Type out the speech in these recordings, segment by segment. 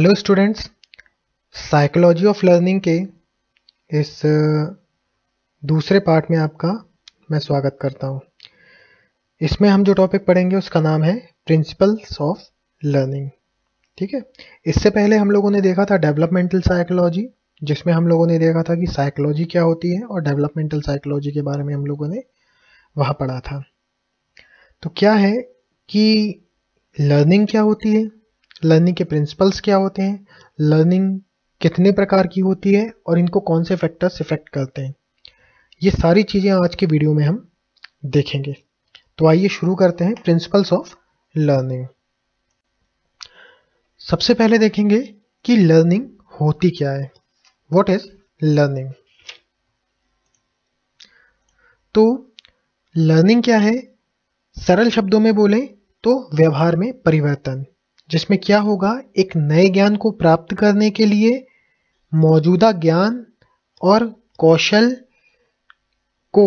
hello students psychology of learning के इस दूसरे पार्ट में आपका मैं स्वागत करता हूं इसमें हम जो टॉपिक पढ़ेंगे उसका नाम है प्रिंसिपल्स ऑफ लर्निंग ठीक है इससे पहले हम लोगों ने देखा था डेवलपमेंटल साइकोलॉजी जिसमें हम लोगों ने देखा था कि साइकोलॉजी क्या होती है और डेवलपमेंटल साइकोलॉजी के बारे में हम लोगों ने वहाँ पढ़ा था तो क्या है कि लर्निंग क्या होती है लर्निंग के प्रिंसिपल्स क्या होते हैं लर्निंग कितने प्रकार की होती है और इनको कौन से फैक्टर्स इफेक्ट करते हैं ये सारी चीज़ें आज के वीडियो में हम देखेंगे तो आइए शुरू करते हैं प्रिंसिपल्स ऑफ लर्निंग सबसे पहले देखेंगे कि लर्निंग होती क्या है वॉट इज लर्निंग तो लर्निंग क्या है सरल शब्दों में बोलें तो व्यवहार में परिवर्तन जिसमें क्या होगा एक नए ज्ञान को प्राप्त करने के लिए मौजूदा ज्ञान और कौशल को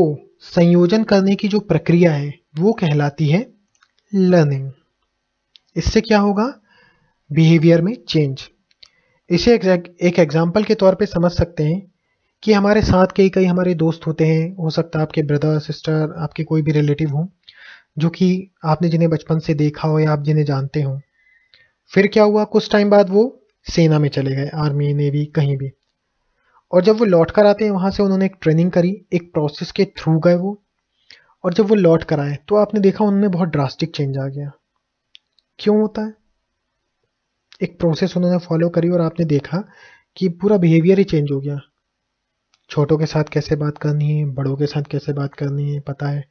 संयोजन करने की जो प्रक्रिया है वो कहलाती है लर्निंग इससे क्या होगा बिहेवियर में चेंज इसे एक एग्जाम्पल के तौर पे समझ सकते हैं कि हमारे साथ कई कई हमारे दोस्त होते हैं हो सकता है आपके ब्रदर सिस्टर आपके कोई भी रिलेटिव हों जो कि आपने जिन्हें बचपन से देखा हो या आप जिन्हें जानते हों फिर क्या हुआ कुछ टाइम बाद वो सेना में चले गए आर्मी नेवी कहीं भी और जब वो लौट कर आते हैं वहाँ से उन्होंने एक ट्रेनिंग करी एक प्रोसेस के थ्रू गए वो और जब वो लौट कर आए तो आपने देखा उनमें बहुत ड्रास्टिक चेंज आ गया क्यों होता है एक प्रोसेस उन्होंने फॉलो करी और आपने देखा कि पूरा बिहेवियर ही चेंज हो गया छोटों के साथ कैसे बात करनी है बड़ों के साथ कैसे बात करनी है पता है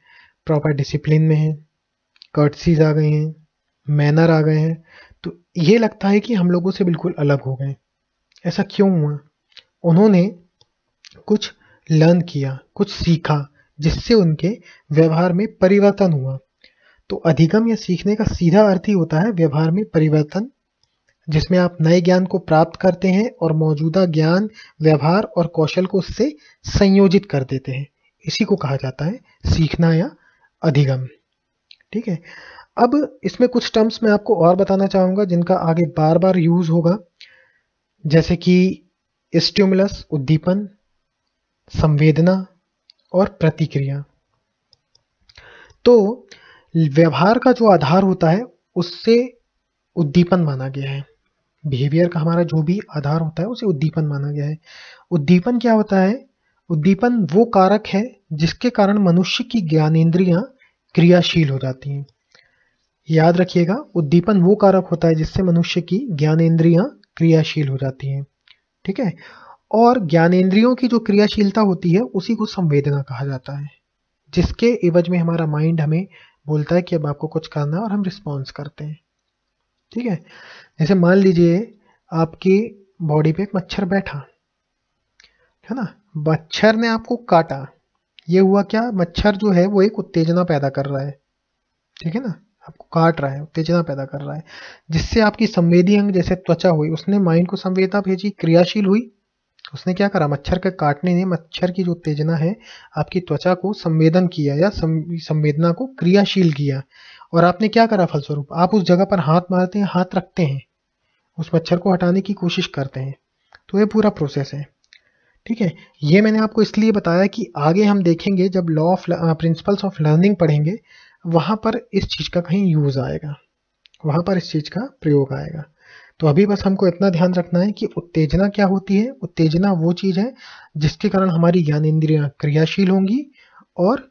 प्रॉपर डिसिप्लिन में है कर्टसीज आ गई हैं मैनर आ गए हैं तो ये लगता है कि हम लोगों से बिल्कुल अलग हो गए ऐसा क्यों हुआ उन्होंने कुछ लर्न किया कुछ सीखा जिससे उनके व्यवहार में परिवर्तन हुआ तो अधिगम या सीखने का सीधा अर्थ ही होता है व्यवहार में परिवर्तन जिसमें आप नए ज्ञान को प्राप्त करते हैं और मौजूदा ज्ञान व्यवहार और कौशल को उससे संयोजित कर देते हैं इसी को कहा जाता है सीखना या अधिगम ठीक है अब इसमें कुछ टर्म्स मैं आपको और बताना चाहूँगा जिनका आगे बार बार यूज होगा जैसे कि स्ट्यूमुलस उद्दीपन संवेदना और प्रतिक्रिया तो व्यवहार का जो आधार होता है उससे उद्दीपन माना गया है बिहेवियर का हमारा जो भी आधार होता है उसे उद्दीपन माना गया है उद्दीपन क्या होता है उद्दीपन वो कारक है जिसके कारण मनुष्य की ज्ञानेन्द्रियां क्रियाशील हो जाती हैं याद रखिएगा उद्दीपन वो कारक होता है जिससे मनुष्य की ज्ञानेन्द्रियां क्रियाशील हो जाती हैं ठीक है और ज्ञानेन्द्रियों की जो क्रियाशीलता होती है उसी को संवेदना कहा जाता है जिसके एवज में हमारा माइंड हमें बोलता है कि अब आपको कुछ करना है और हम रिस्पॉन्स करते हैं ठीक है जैसे मान लीजिए आपकी बॉडी पे एक मच्छर बैठा है ना मच्छर ने आपको काटा ये हुआ क्या मच्छर जो है वो एक उत्तेजना पैदा कर रहा है ठीक है ना आपको काट रहा है उत्तेजना पैदा कर रहा है जिससे आपकी संवेदी अंग जैसे त्वचा हुई उसने माइंड को संवेदना भेजी क्रियाशील हुई उसने क्या करा मच्छर के काटने ने मच्छर की जो उत्तेजना है आपकी त्वचा को संवेदन किया या संवेदना को क्रियाशील किया और आपने क्या करा फलस्वरूप आप उस जगह पर हाथ मारते हैं हाथ रखते हैं उस मच्छर को हटाने की कोशिश करते हैं तो ये पूरा प्रोसेस है ठीक है ये मैंने आपको इसलिए बताया कि आगे हम देखेंगे जब law of principles of learning पढ़ेंगे वहाँ पर इस चीज़ का कहीं यूज़ आएगा वहाँ पर इस चीज़ का प्रयोग आएगा तो अभी बस हमको इतना ध्यान रखना है कि उत्तेजना क्या होती है उत्तेजना वो चीज़ है जिसके कारण हमारी ज्ञान इंद्रियाँ क्रियाशील होंगी और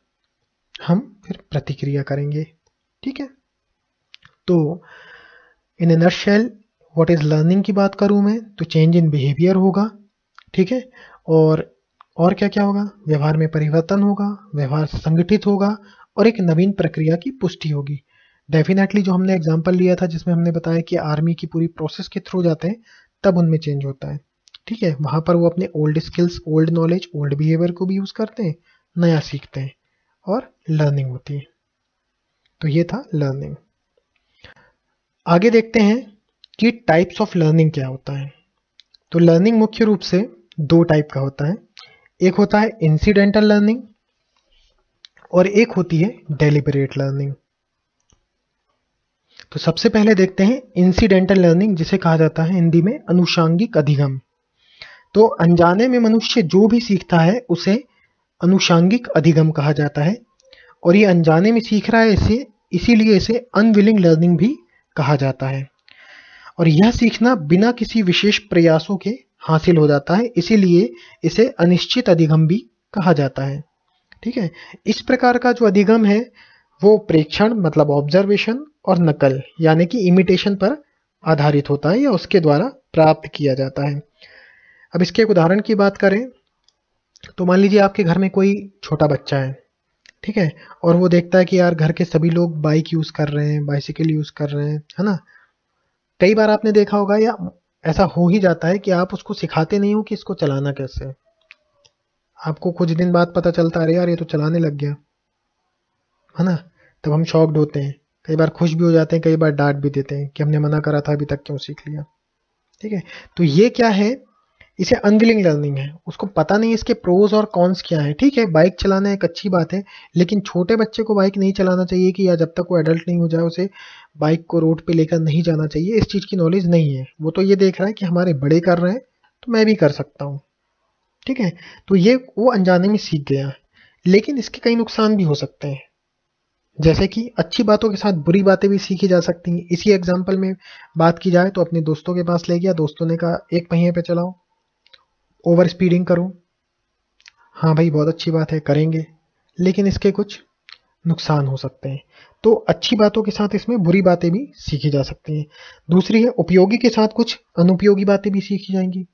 हम फिर प्रतिक्रिया करेंगे ठीक है तो in a nutshell what is learning की बात करूँ मैं तो चेंज इन बिहेवियर होगा ठीक है और और क्या क्या होगा व्यवहार में परिवर्तन होगा व्यवहार संगठित होगा और एक नवीन प्रक्रिया की पुष्टि होगी डेफिनेटली जो हमने एग्जाम्पल लिया था जिसमें हमने बताया कि आर्मी की पूरी प्रोसेस के थ्रू जाते हैं तब उनमें चेंज होता है ठीक है वहां पर वो अपने old skills old knowledge old behaviour को भी यूज़ करते हैं नया सीखते हैं और लर्निंग होती है तो ये था लर्निंग आगे देखते हैं कि टाइप्स ऑफ लर्निंग क्या होता है तो लर्निंग मुख्य रूप से दो टाइप का होता है एक होता है इंसिडेंटल लर्निंग और एक होती है डेलिबरेट लर्निंग तो सबसे पहले देखते हैं इंसिडेंटल लर्निंग जिसे कहा जाता है हिंदी में अनुषांगिक अधिगम तो अनजाने में मनुष्य जो भी सीखता है उसे अनुषांगिक अधिगम कहा जाता है और ये अनजाने में सीख रहा है इसे इसीलिए इसे अनविलिंग लर्निंग भी कहा जाता है और यह सीखना बिना किसी विशेष प्रयासों के हासिल हो जाता है इसीलिए इसे अनिश्चित अधिगम भी कहा जाता है ठीक है इस प्रकार का जो अधिगम है वो प्रेक्षण मतलब ऑब्जर्वेशन और नकल यानी कि इमिटेशन पर आधारित होता है या उसके द्वारा प्राप्त किया जाता है अब इसके एक उदाहरण की बात करें तो मान लीजिए आपके घर में कोई छोटा बच्चा है ठीक है और वो देखता है कि यार घर के सभी लोग बाइक यूज़ कर रहे हैं बाइसिकल यूज़ कर रहे हैं है ना कई बार आपने देखा होगा या ऐसा हो ही जाता है कि आप उसको सिखाते नहीं हो कि इसको चलाना कैसे है आपको कुछ दिन बाद पता चलता अरे यार ये तो चलाने लग गया है ना तब हम शॉक्ड होते हैं कई बार खुश भी हो जाते हैं कई बार डांट भी देते हैं कि हमने मना करा था अभी तक क्यों सीख लिया ठीक है तो ये क्या है इसे अनविलिंग लर्निंग है उसको पता नहीं इसके प्रोज और कॉन्स क्या है ठीक है बाइक चलाना एक अच्छी बात है लेकिन छोटे बच्चे को बाइक नहीं चलाना चाहिए कि या जब तक वो एडल्ट नहीं हो जाए उसे बाइक को रोड पे लेकर नहीं जाना चाहिए इस चीज़ की नॉलेज नहीं है वो तो ये देख रहा है कि हमारे बड़े कर रहे हैं तो मैं भी कर सकता हूँ ठीक है तो ये वो अनजाने में सीख गया लेकिन इसके कई नुकसान भी हो सकते हैं जैसे कि अच्छी बातों के साथ बुरी बातें भी सीखी जा सकती हैं इसी एग्जाम्पल में बात की जाए तो अपने दोस्तों के पास ले गया दोस्तों ने कहा एक पहिए पे चलाओ ओवर स्पीडिंग करो हाँ भाई बहुत अच्छी बात है करेंगे लेकिन इसके कुछ नुकसान हो सकते हैं तो अच्छी बातों के साथ इसमें बुरी बातें भी सीखी जा सकती हैं दूसरी है उपयोगी के साथ कुछ अनुपयोगी बातें भी सीखी जाएंगी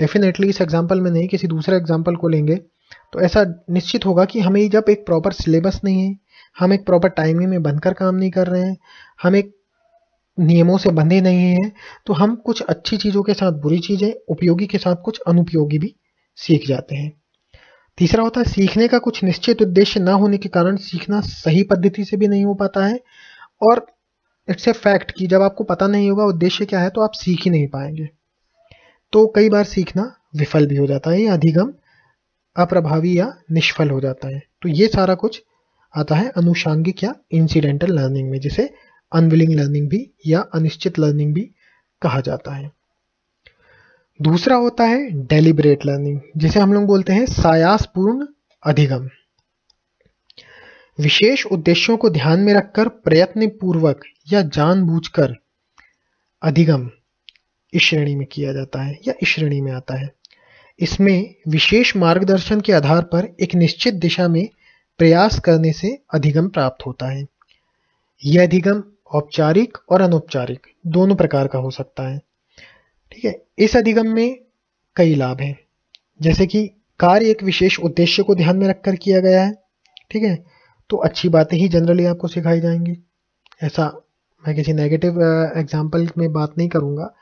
डेफिनेटली इस एग्जाम्पल में नहीं किसी दूसरे एग्जाम्पल को लेंगे तो ऐसा निश्चित होगा कि हमें जब एक प्रॉपर सिलेबस नहीं है हम एक प्रॉपर टाइमिंग में बनकर काम नहीं कर रहे हैं हम एक नियमों से बंधे नहीं हैं तो हम कुछ अच्छी चीज़ों के साथ बुरी चीज़ें उपयोगी के साथ कुछ अनुपयोगी भी सीख जाते हैं तीसरा होता है सीखने का कुछ निश्चित उद्देश्य ना होने के कारण सीखना सही पद्धति से भी नहीं हो पाता है और इट्स ए फैक्ट कि जब आपको पता नहीं होगा उद्देश्य क्या है तो आप सीख ही नहीं पाएंगे तो कई बार सीखना विफल भी हो जाता है या अधिगम अप्रभावी या निष्फल हो जाता है तो ये सारा कुछ आता है अनुषांगिक या इंसिडेंटल लर्निंग में जिसे अनविलिंग लर्निंग भी या अनिश्चित लर्निंग भी कहा जाता है दूसरा होता है डेलिबरेट लर्निंग जिसे हम लोग बोलते हैं सायासपूर्ण अधिगम विशेष उद्देश्यों को ध्यान में रखकर प्रयत्न पूर्वक या जानबूझकर अधिगम इस श्रेणी में किया जाता है या इस श्रेणी में आता है इसमें विशेष मार्गदर्शन के आधार पर एक निश्चित दिशा में प्रयास करने से अधिगम प्राप्त होता है यह अधिगम औपचारिक और अनौपचारिक दोनों प्रकार का हो सकता है ठीक है इस अधिगम में कई लाभ हैं जैसे कि कार्य एक विशेष उद्देश्य को ध्यान में रखकर किया गया है ठीक है तो अच्छी बातें ही जनरली आपको सिखाई जाएंगी ऐसा मैं किसी नेगेटिव एग्जाम्पल में बात नहीं करूँगा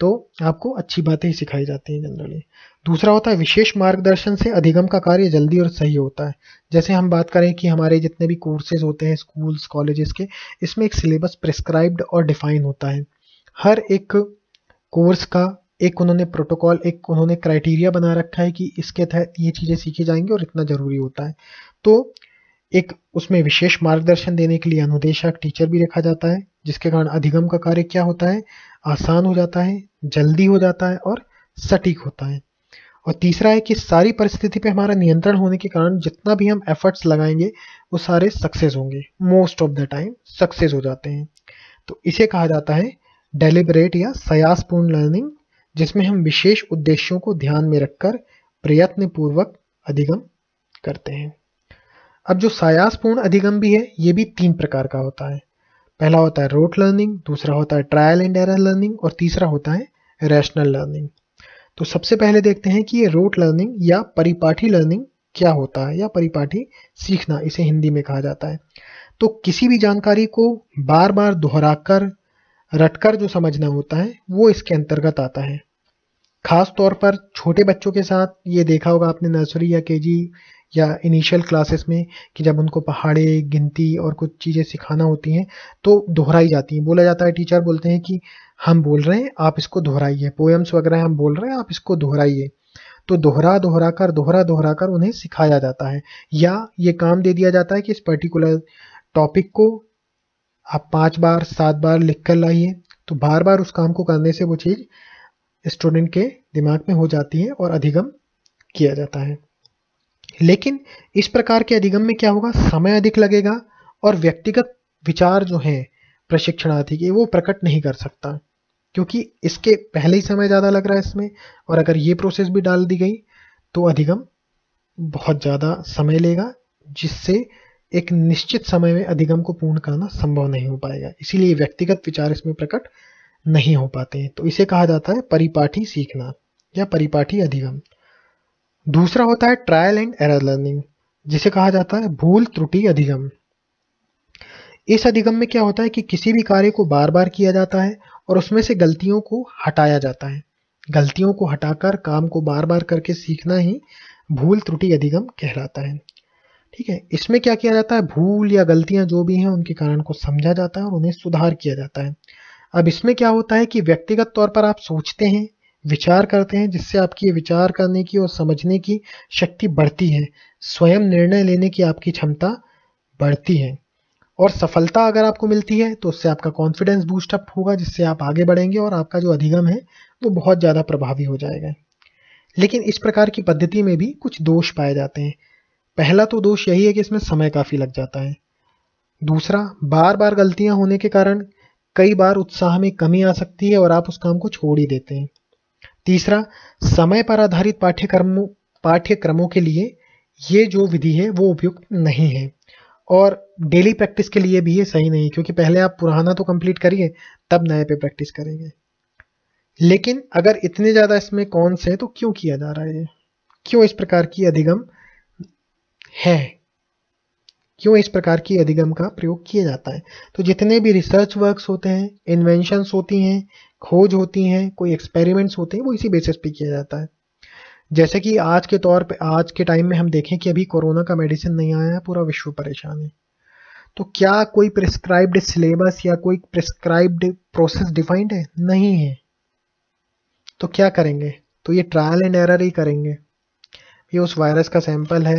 तो आपको अच्छी बातें ही सिखाई जाती हैं जनरली दूसरा होता है विशेष मार्गदर्शन से अधिगम का कार्य जल्दी और सही होता है जैसे हम बात करें कि हमारे जितने भी कोर्सेज होते हैं स्कूल्स कॉलेजेस के इसमें एक सिलेबस प्रिस्क्राइब्ड और डिफाइन होता है हर एक कोर्स का एक उन्होंने प्रोटोकॉल एक उन्होंने क्राइटेरिया बना रखा है कि इसके तहत ये चीज़ें सीखी जाएंगी और इतना ज़रूरी होता है तो एक उसमें विशेष मार्गदर्शन देने के लिए अनुदेशक टीचर भी रखा जाता है जिसके कारण अधिगम का कार्य क्या होता है आसान हो जाता है जल्दी हो जाता है और सटीक होता है और तीसरा है कि सारी परिस्थिति पे हमारा नियंत्रण होने के कारण जितना भी हम एफर्ट्स लगाएंगे वो सारे सक्सेस होंगे most of the time success हो जाते हैं तो इसे कहा जाता है डेलिबरेट या सयासपूर्ण लर्निंग जिसमें हम विशेष उद्देश्यों को ध्यान में रखकर प्रयत्न पूर्वक अधिगम करते हैं अब जो सायासपूर्ण अधिगम भी है ये भी तीन प्रकार का होता है पहला होता है रोट लर्निंग दूसरा होता है ट्रायल एंड एरर लर्निंग और तीसरा होता है रैशनल लर्निंग तो सबसे पहले देखते हैं कि ये रोट लर्निंग या परिपाठी लर्निंग क्या होता है या परिपाठी सीखना इसे हिंदी में कहा जाता है तो किसी भी जानकारी को बार बार दोहराकर रटकर जो समझना होता है वो इसके अंतर्गत आता है खास तौर पर छोटे बच्चों के साथ ये देखा होगा आपने नर्सरी या केजी या इनिशियल क्लासेस में कि जब उनको पहाड़े गिनती और कुछ चीज़ें सिखाना होती हैं तो दोहराई जाती हैं बोला जाता है टीचर बोलते हैं कि हम बोल रहे हैं आप इसको दोहराइए पोएम्स वगैरह हम बोल रहे हैं आप इसको दोहराइए तो दोहरा दोहरा कर दोहरा दोहरा कर उन्हें सिखाया जाता है या ये काम दे दिया जाता है कि इस पर्टिकुलर टॉपिक को आप पाँच बार सात बार लिख कर लाइए तो बार बार उस काम को करने से वो चीज़ स्टूडेंट के दिमाग में हो जाती है और अधिगम किया जाता है लेकिन इस प्रकार के अधिगम में क्या होगा समय अधिक लगेगा और व्यक्तिगत विचार जो है प्रशिक्षणार्थी के वो प्रकट नहीं कर सकता क्योंकि इसके पहले ही समय ज़्यादा लग रहा है इसमें और अगर ये प्रोसेस भी डाल दी गई तो अधिगम बहुत ज़्यादा समय लेगा जिससे एक निश्चित समय में अधिगम को पूर्ण करना संभव नहीं हो पाएगा इसीलिए व्यक्तिगत विचार इसमें प्रकट नहीं हो पाते हैं तो इसे कहा जाता है परिपाठी सीखना या परिपाठी अधिगम दूसरा होता है ट्रायल एंड एरर लर्निंग जिसे कहा जाता है भूल त्रुटि अधिगम इस अधिगम में क्या होता है कि किसी भी कार्य को बार बार किया जाता है और उसमें से गलतियों को हटाया जाता है गलतियों को हटाकर काम को बार बार करके सीखना ही भूल त्रुटि अधिगम कहलाता है ठीक है इसमें क्या किया जाता है भूल या गलतियां जो भी हैं उनके कारण को समझा जाता है और उन्हें सुधार किया जाता है अब इसमें क्या होता है कि व्यक्तिगत तौर पर आप सोचते हैं विचार करते हैं जिससे आपकी विचार करने की और समझने की शक्ति बढ़ती है स्वयं निर्णय लेने की आपकी क्षमता बढ़ती है और सफलता अगर आपको मिलती है तो उससे आपका कॉन्फिडेंस बूस्टअप होगा जिससे आप आगे बढ़ेंगे और आपका जो अधिगम है वो बहुत ज़्यादा प्रभावी हो जाएगा लेकिन इस प्रकार की पद्धति में भी कुछ दोष पाए जाते हैं पहला तो दोष यही है कि इसमें समय काफ़ी लग जाता है दूसरा बार बार गलतियां होने के कारण कई बार उत्साह में कमी आ सकती है और आप उस काम को छोड़ ही देते हैं तीसरा समय पर आधारित पाठ्यक्रमों पाठ्यक्रमों के लिए ये जो विधि है वो उपयुक्त नहीं है और डेली प्रैक्टिस के लिए भी ये सही नहीं क्योंकि पहले आप पुराना तो कंप्लीट करिए तब नए पे प्रैक्टिस करेंगे लेकिन अगर इतने ज़्यादा इसमें कौन से हैं तो क्यों किया जा रहा है क्यों इस प्रकार की अधिगम है क्यों इस प्रकार की अधिगम का प्रयोग किया जाता है तो जितने भी रिसर्च वर्क्स होते हैं इन्वेंशंस होती हैं खोज होती हैं कोई एक्सपेरिमेंट्स होते हैं वो इसी बेसिस पे किया जाता है जैसे कि आज के तौर पे आज के टाइम में हम देखें कि अभी कोरोना का मेडिसिन नहीं आया है पूरा विश्व परेशान है तो क्या कोई प्रिस्क्राइब्ड सिलेबस या कोई प्रिस्क्राइब्ड प्रोसेस डिफाइंड है नहीं है तो क्या करेंगे तो ये ट्रायल एंड एरर ही करेंगे ये उस वायरस का सैंपल है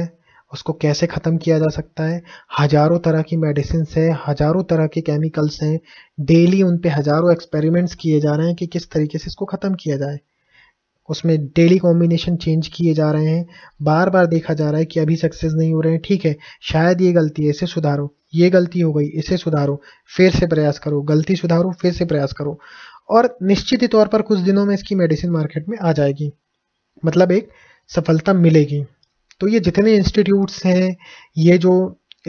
उसको कैसे ख़त्म किया जा सकता है हज़ारों तरह की मेडिसिन है हज़ारों तरह के केमिकल्स हैं डेली उन पर हज़ारों एक्सपेरिमेंट्स किए जा रहे हैं कि किस तरीके से इसको ख़त्म किया जाए उसमें डेली कॉम्बिनेशन चेंज किए जा रहे हैं बार बार देखा जा रहा है कि अभी सक्सेस नहीं हो रहे हैं ठीक है शायद ये गलती है इसे सुधारो ये गलती हो गई इसे सुधारो फिर से प्रयास करो गलती सुधारो फिर से प्रयास करो और निश्चित ही तौर पर कुछ दिनों में इसकी मेडिसिन मार्केट में आ जाएगी मतलब एक सफलता मिलेगी तो ये जितने इंस्टीट्यूट्स हैं ये जो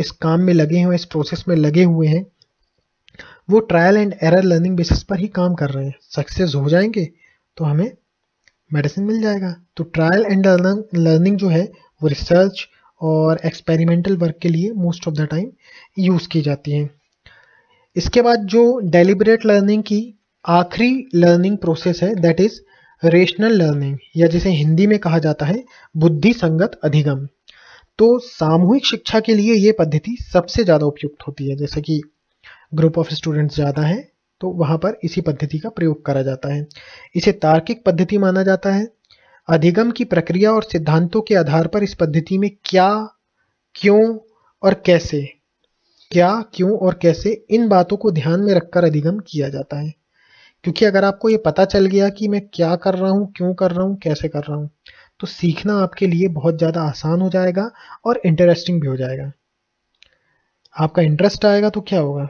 इस काम में लगे हुए इस प्रोसेस में लगे हुए हैं वो trial and error learning basis पर ही काम कर रहे हैं सक्सेस हो जाएंगे तो हमें मेडिसिन मिल जाएगा तो ट्रायल एंड लर्निंग जो है वो रिसर्च और एक्सपेरिमेंटल वर्क के लिए most of the time use की जाती है इसके बाद जो डेलीबरेट लर्निंग की आखिरी लर्निंग प्रोसेस है दैट इज़ रेशनल लर्निंग या जिसे हिंदी में कहा जाता है बुद्धि संगत अधिगम तो सामूहिक शिक्षा के लिए ये पद्धति सबसे ज़्यादा उपयुक्त होती है जैसे कि ग्रुप ऑफ स्टूडेंट्स ज़्यादा हैं तो वहाँ पर इसी पद्धति का प्रयोग करा जाता है इसे तार्किक पद्धति माना जाता है अधिगम की प्रक्रिया और सिद्धांतों के आधार पर इस पद्धति में क्या क्यों और कैसे क्या क्यों और कैसे इन बातों को ध्यान में रखकर अधिगम किया जाता है क्योंकि अगर आपको ये पता चल गया कि मैं क्या कर रहा हूँ क्यों कर रहा हूँ कैसे कर रहा हूँ तो सीखना आपके लिए बहुत ज़्यादा आसान हो जाएगा और इंटरेस्टिंग भी हो जाएगा आपका इंटरेस्ट आएगा तो क्या होगा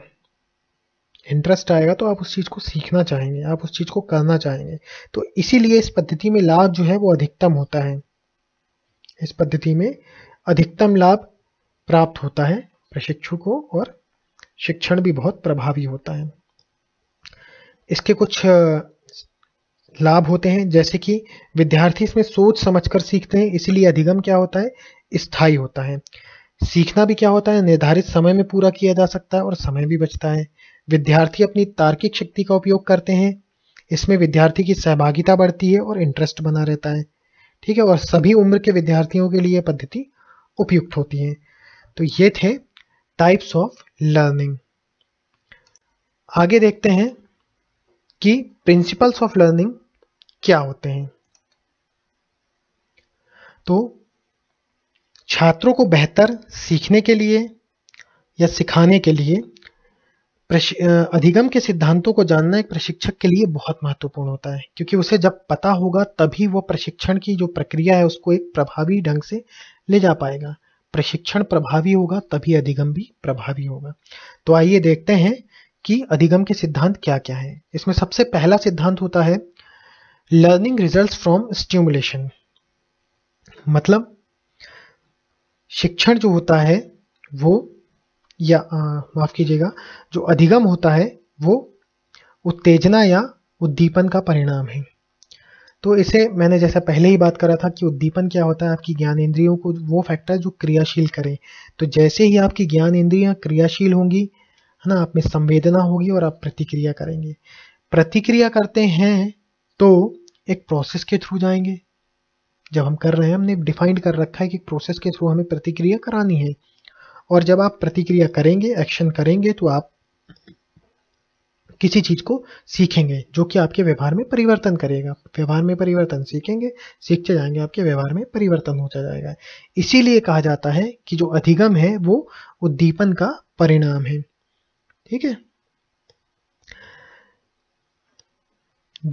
इंटरेस्ट आएगा तो आप उस चीज़ को सीखना चाहेंगे आप उस चीज़ को करना चाहेंगे तो इसीलिए इस पद्धति में लाभ जो है वो अधिकतम होता है इस पद्धति में अधिकतम लाभ प्राप्त होता है प्रशिक्षु को और शिक्षण भी बहुत प्रभावी होता है इसके कुछ लाभ होते हैं जैसे कि विद्यार्थी इसमें सोच समझकर सीखते हैं इसीलिए अधिगम क्या होता है स्थायी होता है सीखना भी क्या होता है निर्धारित समय में पूरा किया जा सकता है और समय भी बचता है विद्यार्थी अपनी तार्किक शक्ति का उपयोग करते हैं इसमें विद्यार्थी की सहभागिता बढ़ती है और इंटरेस्ट बना रहता है ठीक है और सभी उम्र के विद्यार्थियों के लिए पद्धति उपयुक्त होती है तो ये थे टाइप्स ऑफ लर्निंग आगे देखते हैं कि प्रिंसिपल्स ऑफ लर्निंग क्या होते हैं तो छात्रों को बेहतर सीखने के लिए या सिखाने के लिए अधिगम के सिद्धांतों को जानना एक प्रशिक्षक के लिए बहुत महत्वपूर्ण होता है क्योंकि उसे जब पता होगा तभी वो प्रशिक्षण की जो प्रक्रिया है उसको एक प्रभावी ढंग से ले जा पाएगा प्रशिक्षण प्रभावी होगा तभी अधिगम भी प्रभावी होगा तो आइए देखते हैं कि अधिगम के सिद्धांत क्या क्या हैं इसमें सबसे पहला सिद्धांत होता है लर्निंग रिजल्ट फ्रॉम स्टिमुलेशन मतलब शिक्षण जो होता है वो या माफ़ कीजिएगा जो अधिगम होता है वो उत्तेजना या उद्दीपन का परिणाम है तो इसे मैंने जैसा पहले ही बात करा था कि उद्दीपन क्या होता है आपकी ज्ञान इंद्रियों को वो फैक्टर जो क्रियाशील करें तो जैसे ही आपकी ज्ञान इंद्रियां क्रियाशील होंगी है ना आप में संवेदना होगी और आप प्रतिक्रिया करेंगे प्रतिक्रिया करते हैं तो एक प्रोसेस के थ्रू जाएंगे जब हम कर रहे हैं हमने डिफाइंड कर रखा है कि प्रोसेस के थ्रू हमें प्रतिक्रिया करानी है और जब आप प्रतिक्रिया करेंगे एक्शन करेंगे तो आप किसी चीज को सीखेंगे जो कि आपके व्यवहार में परिवर्तन करेगा व्यवहार में परिवर्तन सीखेंगे सीखते जाएंगे आपके व्यवहार में परिवर्तन होता जाएगा इसीलिए कहा जाता है कि जो अधिगम है वो उद्दीपन का परिणाम है ठीक है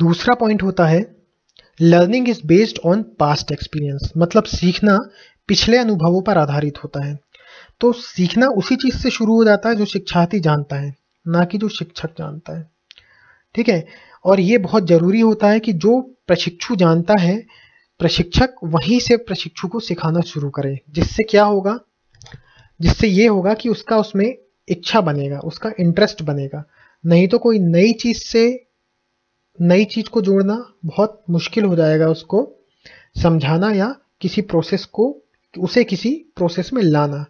दूसरा पॉइंट होता है learning is based on past experience मतलब सीखना पिछले अनुभवों पर आधारित होता है तो सीखना उसी चीज से शुरू हो जाता है जो शिक्षार्थी जानता है ना कि जो शिक्षक जानता है ठीक है और ये बहुत जरूरी होता है कि जो प्रशिक्षु जानता है प्रशिक्षक वहीं से प्रशिक्षु को सिखाना शुरू करे जिससे क्या होगा जिससे ये होगा कि उसका उसमें इच्छा बनेगा उसका इंटरेस्ट बनेगा नहीं तो कोई नई चीज़ से नई चीज़ को जोड़ना बहुत मुश्किल हो जाएगा उसको समझाना या किसी प्रोसेस को उसे किसी प्रोसेस में लाना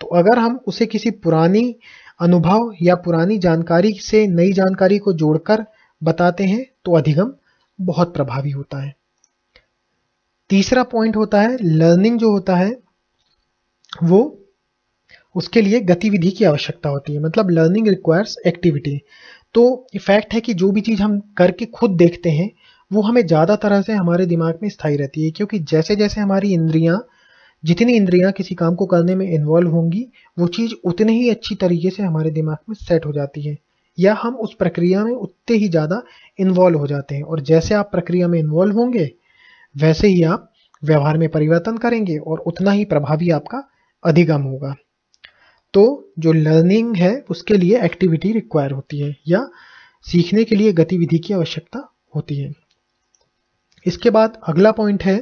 तो अगर हम उसे किसी पुरानी अनुभव या पुरानी जानकारी से नई जानकारी को जोड़कर बताते हैं तो अधिगम बहुत प्रभावी होता है तीसरा पॉइंट होता है लर्निंग जो होता है वो उसके लिए गतिविधि की आवश्यकता होती है मतलब लर्निंग रिक्वायर्स एक्टिविटी तो इफेक्ट है कि जो भी चीज़ हम करके खुद देखते हैं वो हमें ज़्यादा तरह से हमारे दिमाग में स्थायी रहती है क्योंकि जैसे जैसे हमारी इंद्रियाँ जितनी इंद्रियाँ किसी काम को करने में इन्वॉल्व होंगी वो चीज़ उतने ही अच्छी तरीके से हमारे दिमाग में सेट हो जाती है या हम उस प्रक्रिया में उतने ही ज़्यादा इन्वॉल्व हो जाते हैं और जैसे आप प्रक्रिया में इन्वॉल्व होंगे वैसे ही आप व्यवहार में परिवर्तन करेंगे और उतना ही प्रभावी आपका अधिगम होगा तो जो लर्निंग है उसके लिए एक्टिविटी रिक्वायर होती है या सीखने के लिए गतिविधि की आवश्यकता होती है इसके बाद अगला पॉइंट है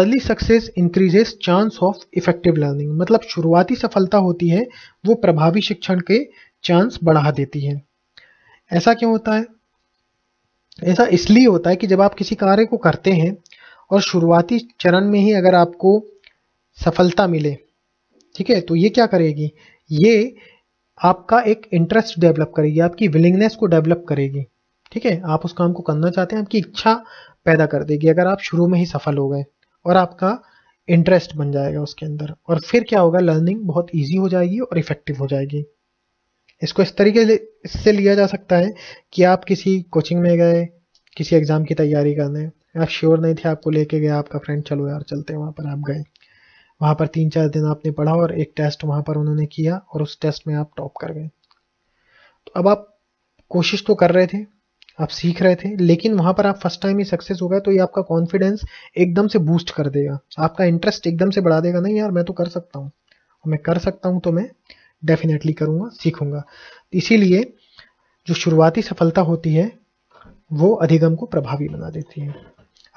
early success increases chance of effective learning मतलब शुरुआती सफलता होती है वो प्रभावी शिक्षण के चांस बढ़ा देती है ऐसा क्यों होता है ऐसा इसलिए होता है कि जब आप किसी कार्य को करते हैं और शुरुआती चरण में ही अगर आपको सफलता मिले ठीक है तो ये क्या करेगी ये आपका एक इंटरेस्ट डेवलप करेगी आपकी विलिंगनेस को डेवलप करेगी ठीक है आप उस काम को करना चाहते हैं आपकी इच्छा पैदा कर देगी अगर आप शुरू में ही सफल हो गए और आपका इंटरेस्ट बन जाएगा उसके अंदर और फिर क्या होगा लर्निंग बहुत ईजी हो जाएगी और इफेक्टिव हो जाएगी इसको इस तरीके से लिया जा सकता है कि आप किसी कोचिंग में गए किसी एग्ज़ाम की तैयारी करने आप श्योर नहीं थे आपको लेके गया आपका फ्रेंड चलो यार चलते हैं वहाँ पर आप गए वहाँ पर तीन चार दिन आपने पढ़ा और एक टेस्ट वहाँ पर उन्होंने किया और उस टेस्ट में आप टॉप कर गए तो अब आप कोशिश तो कर रहे थे आप सीख रहे थे लेकिन वहाँ पर आप फर्स्ट टाइम ही सक्सेस हो गए तो ये आपका कॉन्फिडेंस एकदम से बूस्ट कर देगा आपका इंटरेस्ट एकदम से बढ़ा देगा नहीं यार मैं तो कर सकता हूँ और मैं कर सकता हूँ तो मैं डेफिनेटली करूँगा सीखूँगा इसीलिए जो शुरुआती सफलता होती है वो अधिगम को प्रभावी बना देती है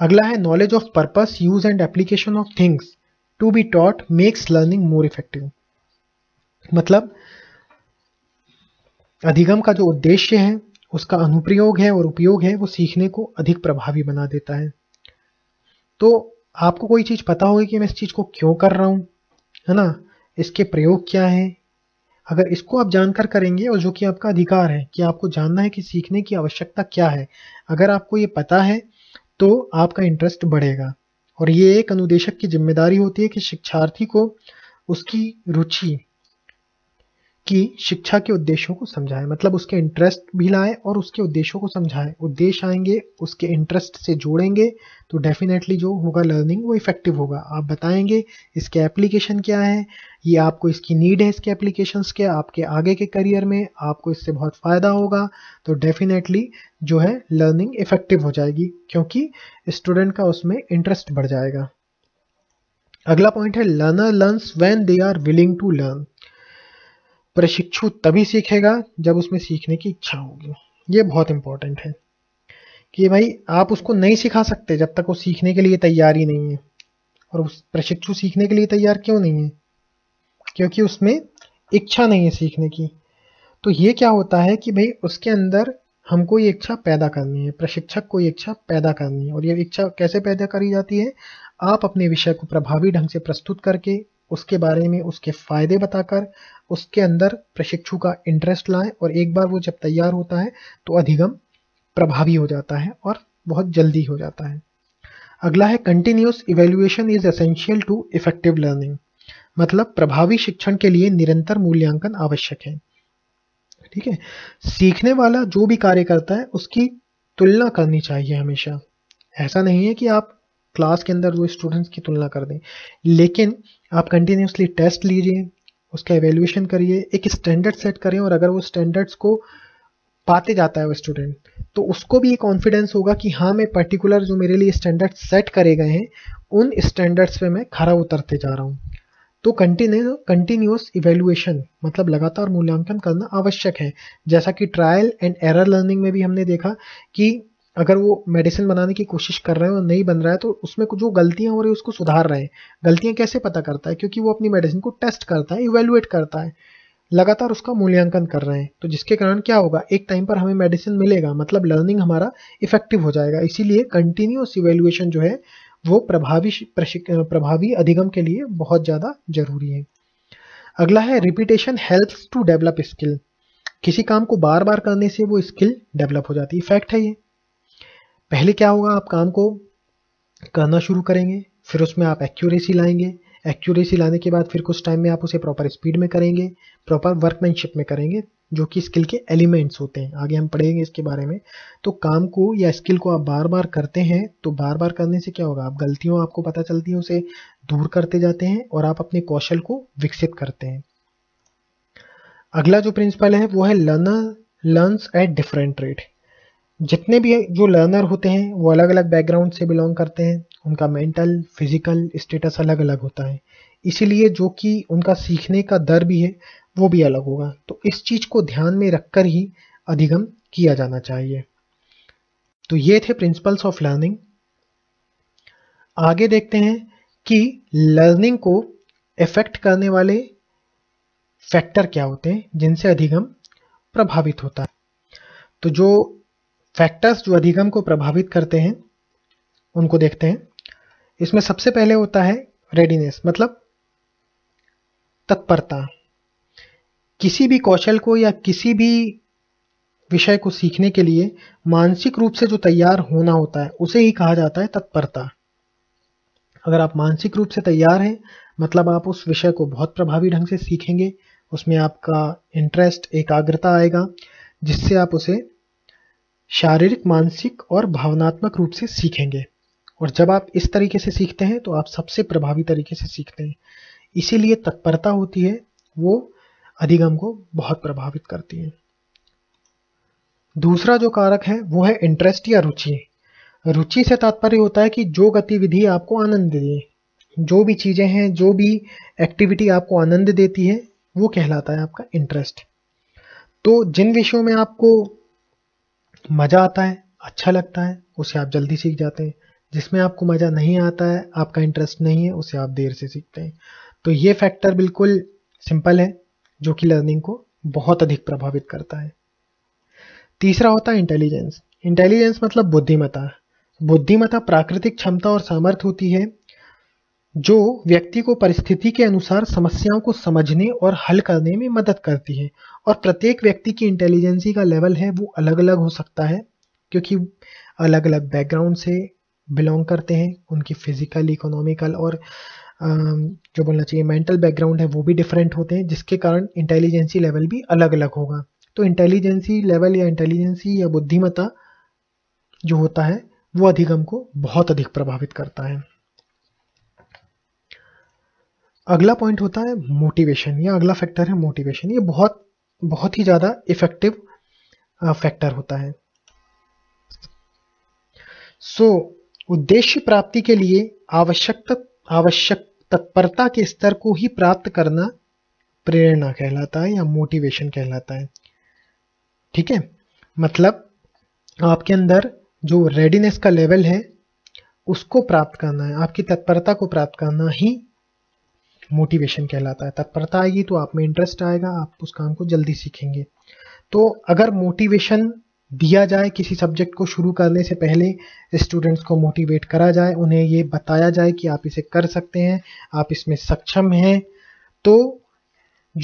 अगला है knowledge of purpose use and application of things to be taught makes learning more effective मतलब अधिगम का जो उद्देश्य है उसका अनुप्रयोग है और उपयोग है वो सीखने को अधिक प्रभावी बना देता है तो आपको कोई चीज़ पता होगी कि मैं इस चीज़ को क्यों कर रहा हूँ है ना इसके प्रयोग क्या है अगर इसको आप जानकर करेंगे और जो कि आपका अधिकार है कि आपको जानना है कि सीखने की आवश्यकता क्या है अगर आपको ये पता है तो आपका इंटरेस्ट बढ़ेगा और ये एक अनुदेशक की जिम्मेदारी होती है कि शिक्षार्थी को उसकी रुचि कि शिक्षा के उद्देश्यों को समझाएं मतलब उसके इंटरेस्ट भी लाएं और उसके उद्देश्यों को समझाएं उद्देश्य आएंगे उसके इंटरेस्ट से जोड़ेंगे तो डेफिनेटली जो होगा लर्निंग वो इफेक्टिव होगा आप बताएंगे इसके एप्लीकेशन क्या है ये आपको इसकी नीड है इसके एप्लीकेशन के आपके आगे के करियर में आपको इससे बहुत फ़ायदा होगा तो डेफिनेटली जो है लर्निंग इफेक्टिव हो जाएगी क्योंकि स्टूडेंट का उसमें इंटरेस्ट बढ़ जाएगा अगला पॉइंट है learner learn when they are willing to learn प्रशिक्षु तभी सीखेगा जब उसमें सीखने की इच्छा होगी ये बहुत इंपॉर्टेंट है कि भाई आप उसको नहीं सिखा सकते जब तक वो सीखने के लिए तैयार ही नहीं है और उस प्रशिक्षु सीखने के लिए तैयार क्यों नहीं है क्योंकि उसमें इच्छा नहीं है सीखने की तो ये क्या होता है कि भाई उसके अंदर हमको ये इच्छा पैदा करनी है प्रशिक्षक को ये इच्छा पैदा करनी है और ये इच्छा कैसे पैदा करी जाती है आप अपने विषय को प्रभावी ढंग से प्रस्तुत करके उसके बारे में उसके फायदे बताकर उसके अंदर प्रशिक्षु का इंटरेस्ट लाएं और एक बार वो जब तैयार होता है तो अधिगम प्रभावी हो जाता है और बहुत जल्दी हो जाता है अगला है continuous evaluation is essential to effective learning मतलब प्रभावी शिक्षण के लिए निरंतर मूल्यांकन आवश्यक है ठीक है सीखने वाला जो भी कार्य करता है उसकी तुलना करनी चाहिए हमेशा ऐसा नहीं है कि आप क्लास के अंदर जो स्टूडेंट्स की तुलना कर दें लेकिन आप कंटिन्यूसली टेस्ट लीजिए उसका एवेल्यूशन करिए एक स्टैंडर्ड सेट करें और अगर वो स्टैंडर्ड्स को पाते जाता है वो स्टूडेंट तो उसको भी एक कॉन्फिडेंस होगा कि हाँ मैं पर्टिकुलर जो मेरे लिए स्टैंडर्ड सेट करे गए हैं उन स्टैंडर्ड्स पे मैं खरा उतरते जा रहा हूँ तो कंटिन्यू कंटिन्यूस इवेल्युएशन मतलब लगातार मूल्यांकन करना आवश्यक है जैसा कि ट्रायल एंड एरर लर्निंग में भी हमने देखा कि अगर वो मेडिसिन बनाने की कोशिश कर रहे हैं और नहीं बन रहा है तो उसमें जो गलतियाँ हो रही है उसको सुधार रहे हैं गलतियाँ कैसे पता करता है क्योंकि वो अपनी मेडिसिन को टेस्ट करता है इवेलुएट करता है लगातार उसका मूल्यांकन कर रहे हैं तो जिसके कारण क्या होगा एक टाइम पर हमें मेडिसिन मिलेगा मतलब लर्निंग हमारा इफेक्टिव हो जाएगा इसीलिए कंटिन्यूस इवेलुएशन जो है वो प्रभावी प्रभावी अधिगम के लिए बहुत ज़्यादा जरूरी है अगला है repetition help to develop skill किसी काम को बार बार करने से वो स्किल डेवलप हो जाती है फैक्ट है ये पहले क्या होगा आप काम को करना शुरू करेंगे फिर उसमें आप एक्यूरेसी लाएंगे एक्यूरेसी लाने के बाद फिर कुछ टाइम में आप उसे प्रॉपर स्पीड में करेंगे प्रॉपर वर्कमैनशिप में करेंगे जो कि स्किल के एलिमेंट्स होते हैं आगे हम पढ़ेंगे इसके बारे में तो काम को या स्किल को आप बार बार करते हैं तो बार बार करने से क्या होगा आप गलतियों आपको पता चलती है उसे दूर करते जाते हैं और आप अपने कौशल को विकसित करते हैं अगला जो प्रिंसिपल है वो है learner learns at different rate जितने भी जो लर्नर होते हैं वो अलग अलग बैकग्राउंड से बिलोंग करते हैं उनका मेंटल फिजिकल स्टेटस अलग अलग होता है इसीलिए जो कि उनका सीखने का दर भी है वो भी अलग होगा तो इस चीज़ को ध्यान में रखकर ही अधिगम किया जाना चाहिए तो ये थे प्रिंसिपल्स ऑफ लर्निंग आगे देखते हैं कि लर्निंग को इफेक्ट करने वाले फैक्टर क्या होते हैं जिनसे अधिगम प्रभावित होता है तो जो फैक्टर्स जो अधिगम को प्रभावित करते हैं उनको देखते हैं इसमें सबसे पहले होता है रेडीनेस मतलब तत्परता किसी भी कौशल को या किसी भी विषय को सीखने के लिए मानसिक रूप से जो तैयार होना होता है उसे ही कहा जाता है तत्परता अगर आप मानसिक रूप से तैयार हैं मतलब आप उस विषय को बहुत प्रभावी ढंग से सीखेंगे उसमें आपका इंटरेस्ट एकाग्रता आएगा जिससे आप उसे शारीरिक मानसिक और भावनात्मक रूप से सीखेंगे और जब आप इस तरीके से सीखते हैं तो आप सबसे प्रभावी तरीके से सीखते हैं इसीलिए तत्परता होती है वो अधिगम को बहुत प्रभावित करती है दूसरा जो कारक है वो है इंटरेस्ट या रुचि रुचि से तात्पर्य होता है कि जो गतिविधि आपको आनंद दे जो भी चीज़ें हैं जो भी एक्टिविटी आपको आनंद देती है वो कहलाता है आपका इंटरेस्ट तो जिन विषयों में आपको मज़ा आता है अच्छा लगता है उसे आप जल्दी सीख जाते हैं जिसमें आपको मज़ा नहीं आता है आपका इंटरेस्ट नहीं है उसे आप देर से सीखते हैं तो ये फैक्टर बिल्कुल सिंपल है जो कि लर्निंग को बहुत अधिक प्रभावित करता है तीसरा होता है इंटेलिजेंस इंटेलिजेंस मतलब बुद्धिमता बुद्धिमता प्राकृतिक क्षमता और सामर्थ्य होती है जो व्यक्ति को परिस्थिति के अनुसार समस्याओं को समझने और हल करने में मदद करती है और प्रत्येक व्यक्ति की इंटेलिजेंसी का लेवल है वो अलग अलग हो सकता है क्योंकि अलग अलग बैकग्राउंड से बिलोंग करते हैं उनकी फिजिकल इकोनॉमिकल और जो बोलना चाहिए मेंटल बैकग्राउंड है वो भी डिफरेंट होते हैं जिसके कारण इंटेलिजेंसी लेवल भी अलग अलग होगा तो इंटेलिजेंसी लेवल या इंटेलिजेंसी या बुद्धिमता जो होता है वो अधिगम को बहुत अधिक प्रभावित करता है अगला पॉइंट होता है मोटिवेशन या अगला फैक्टर है मोटिवेशन ये बहुत बहुत ही ज़्यादा इफेक्टिव फैक्टर होता है सो so, उद्देश्य प्राप्ति के लिए आवश्यक आवश्यक तत्परता के स्तर को ही प्राप्त करना प्रेरणा कहलाता है या मोटिवेशन कहलाता है ठीक है मतलब आपके अंदर जो रेडीनेस का लेवल है उसको प्राप्त करना है आपकी तत्परता को प्राप्त करना ही मोटिवेशन कहलाता है तत्परता आएगी तो आप में इंटरेस्ट आएगा आप उस काम को जल्दी सीखेंगे तो अगर मोटिवेशन दिया जाए किसी सब्जेक्ट को शुरू करने से पहले स्टूडेंट्स को मोटिवेट करा जाए उन्हें ये बताया जाए कि आप इसे कर सकते हैं आप इसमें सक्षम हैं तो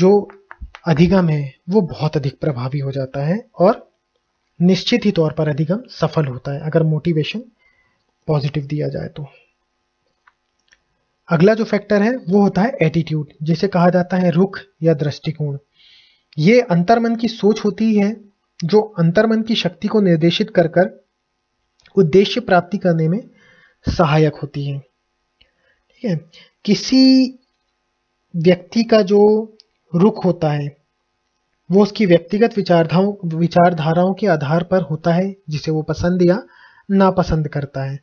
जो अधिगम है वो बहुत अधिक प्रभावी हो जाता है और निश्चित ही तौर पर अधिगम सफल होता है अगर मोटिवेशन पॉजिटिव दिया जाए तो अगला जो फैक्टर है वो होता है एटीट्यूड जिसे कहा जाता है रुख या दृष्टिकोण ये अंतर्मन की सोच होती है जो अंतर्मन की शक्ति को निर्देशित कर कर उद्देश्य प्राप्ति करने में सहायक होती है ठीक है किसी व्यक्ति का जो रुख होता है वो उसकी व्यक्तिगत विचारधाओं विचारधाराओं के आधार पर होता है जिसे वो पसंद या नापसंद करता है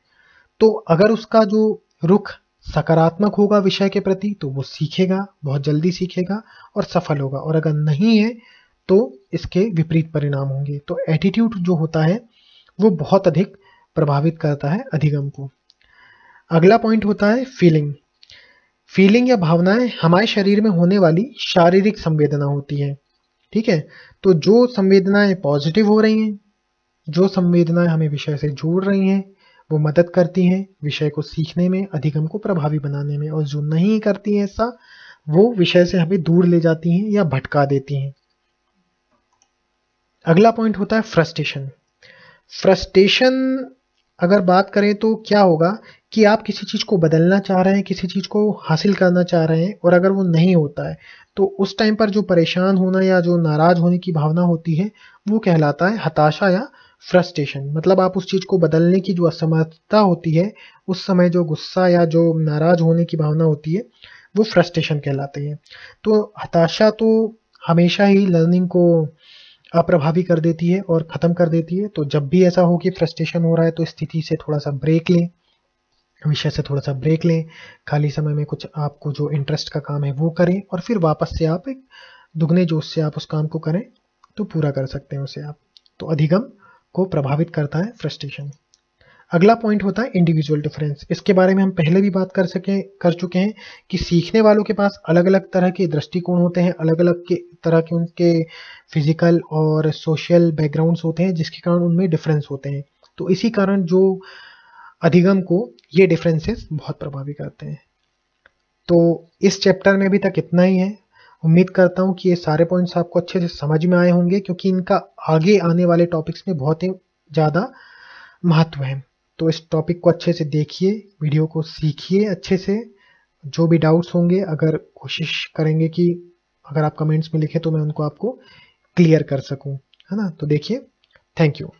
तो अगर उसका जो रुख सकारात्मक होगा विषय के प्रति तो वो सीखेगा बहुत जल्दी सीखेगा और सफल होगा और अगर नहीं है तो इसके विपरीत परिणाम होंगे तो एटीट्यूड जो होता है वो बहुत अधिक प्रभावित करता है अधिगम को अगला पॉइंट होता है फीलिंग फीलिंग या भावनाएं हमारे शरीर में होने वाली शारीरिक संवेदना होती है ठीक है तो जो संवेदनाएं पॉजिटिव हो रही हैं जो संवेदनाएं हमें विषय से जोड़ रही हैं वो मदद करती हैं विषय को सीखने में अधिगम को प्रभावी बनाने में और जो नहीं करती हैं ऐसा वो विषय से हमें दूर ले जाती हैं या भटका देती हैं अगला पॉइंट होता है फ्रस्टेशन फ्रस्टेशन अगर बात करें तो क्या होगा कि आप किसी चीज़ को बदलना चाह रहे हैं किसी चीज़ को हासिल करना चाह रहे हैं और अगर वो नहीं होता है तो उस टाइम पर जो परेशान होना या जो नाराज़ होने की भावना होती है वो कहलाता है हताशा या फ्रस्ट्रेशन मतलब आप उस चीज़ को बदलने की जो असमर्थता होती है उस समय जो गुस्सा या जो नाराज़ होने की भावना होती है वो फ्रस्ट्रेशन कहलाते हैं तो हताशा तो हमेशा ही लर्निंग को अप्रभावी कर देती है और ख़त्म कर देती है तो जब भी ऐसा हो कि फ्रस्ट्रेशन हो रहा है तो स्थिति से थोड़ा सा ब्रेक लें विषय से थोड़ा सा ब्रेक लें खाली समय में कुछ आपको जो इंटरेस्ट का काम है वो करें और फिर वापस से आप एक दुगने जोश से आप उस काम को करें तो पूरा कर सकते हैं उसे आप तो अधिगम को प्रभावित करता है फ्रस्ट्रेशन अगला पॉइंट होता है इंडिविजुअल डिफरेंस इसके बारे में हम पहले भी बात कर सके कर चुके हैं कि सीखने वालों के पास अलग अलग तरह के दृष्टिकोण होते हैं अलग अलग के तरह के उनके फिजिकल और सोशल बैकग्राउंड्स होते हैं जिसके कारण उनमें डिफरेंस होते हैं तो इसी कारण जो अधिगम को ये डिफरेंसेस बहुत प्रभावित करते हैं तो इस चैप्टर में अभी तक इतना ही है उम्मीद करता हूँ कि ये सारे पॉइंट्स आपको अच्छे से समझ में आए होंगे क्योंकि इनका आगे आने वाले टॉपिक्स में बहुत ही ज़्यादा महत्व है तो इस टॉपिक को अच्छे से देखिए वीडियो को सीखिए अच्छे से जो भी डाउट्स होंगे अगर कोशिश करेंगे कि अगर आप कमेंट्स में लिखें तो मैं उनको आपको क्लियर कर सकूँ है ना तो देखिए थैंक यू